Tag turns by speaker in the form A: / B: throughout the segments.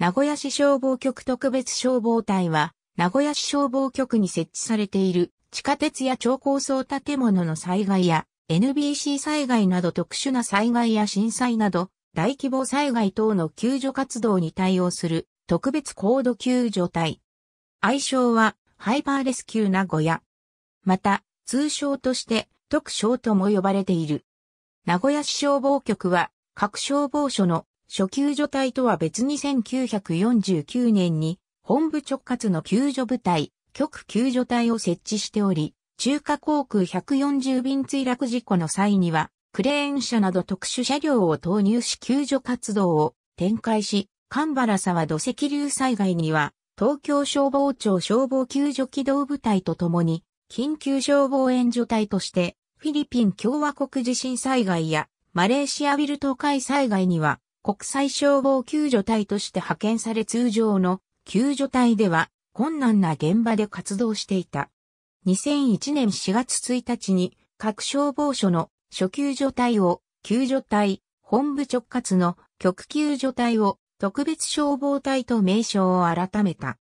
A: 名古屋市消防局特別消防隊は、名古屋市消防局に設置されている地下鉄や超高層建物の災害や NBC 災害など特殊な災害や震災など大規模災害等の救助活動に対応する特別高度救助隊。愛称はハイパーレスキュー名古屋。また、通称として特称とも呼ばれている。名古屋市消防局は各消防署の初救助隊とは別に1949年に本部直轄の救助部隊、局救助隊を設置しており、中華航空140便墜落事故の際には、クレーン車など特殊車両を投入し救助活動を展開し、神原沢土石流災害には、東京消防庁消防救助機動部隊とともに、緊急消防援助隊として、フィリピン共和国地震災害や、マレーシアウィル東海災害には、国際消防救助隊として派遣され通常の救助隊では困難な現場で活動していた。2001年4月1日に各消防署の初救助隊を救助隊、本部直轄の局救助隊を特別消防隊と名称を改めた。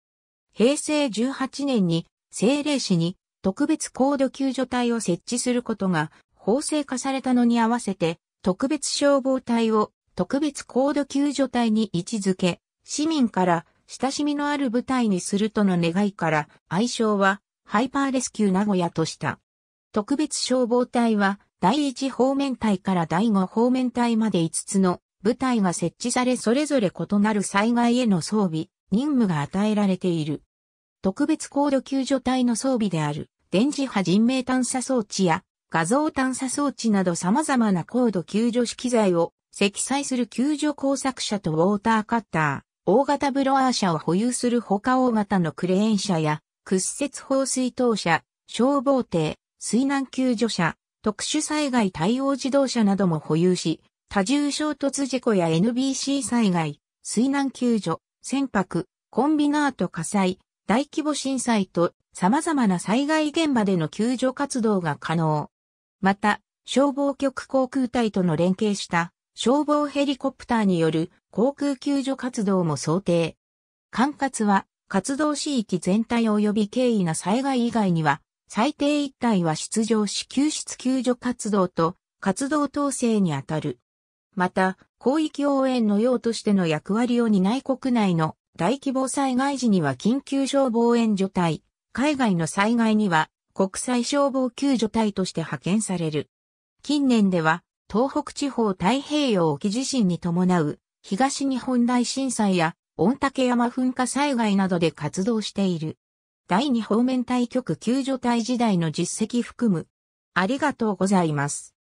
A: 平成18年に政令市に特別高度救助隊を設置することが法制化されたのに合わせて特別消防隊を特別高度救助隊に位置づけ、市民から親しみのある部隊にするとの願いから、愛称はハイパーレスキュー名古屋とした。特別消防隊は第1方面隊から第5方面隊まで5つの部隊が設置されそれぞれ異なる災害への装備、任務が与えられている。特別高度救助隊の装備である電磁波人命探査装置や画像探査装置など様々な高度救助式材を積載する救助工作車とウォーターカッター、大型ブロワー車を保有する他大型のクレーン車や、屈折放水等車、消防艇、水難救助車、特殊災害対応自動車なども保有し、多重衝突事故や NBC 災害、水難救助、船舶、コンビナート火災、大規模震災と様々な災害現場での救助活動が可能。また、消防局航空隊との連携した消防ヘリコプターによる航空救助活動も想定。管轄は活動市域全体及び軽易な災害以外には、最低一体は出場し救出救助活動と活動統制にあたる。また、広域応援の用としての役割を担い国内の大規模災害時には緊急消防援助隊、海外の災害には国際消防救助隊として派遣される。近年では東北地方太平洋沖地震に伴う東日本大震災や御嶽山噴火災害などで活動している。第二方面対局救助隊時代の実績含む。ありがとうございます。